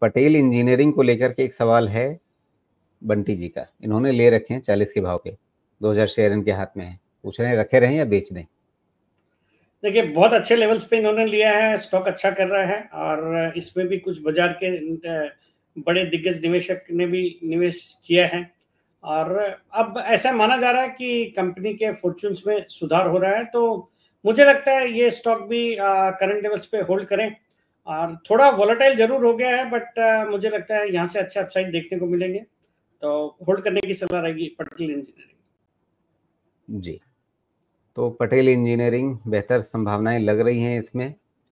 Patel engineering को लेकर के एक सवाल है बंटी जी का इन्होंने ले रखे हैं चालीस के भाव के दो हजार शेयर इनके हाथ में है पूछ रहे हैं रखे रहे या बेच दें देखिए बहुत अच्छे लेवल्स पे इन्होंने लिया है स्टॉक अच्छा कर रहा है और इसमें भी कुछ बाजार के बड़े दिग्गज निवेशक ने भी निवेश किया है और अब ऐसा माना जा रहा है कि कंपनी के फॉर्चून में सुधार हो रहा है तो मुझे लगता है ये स्टॉक भी करंट लेवल्स पे होल्ड करें और थोड़ा वॉलेटाइल जरूर हो गया है बट uh, मुझे लगता है यहाँ से अच्छे अपसाइड देखने को मिलेंगे तो होल्ड करने की सलाह रहेगी पटेल इंजीनियरिंग जी तो पटेल इंजीनियरिंग बेहतर संभावनाएं लग रही हैं इसमें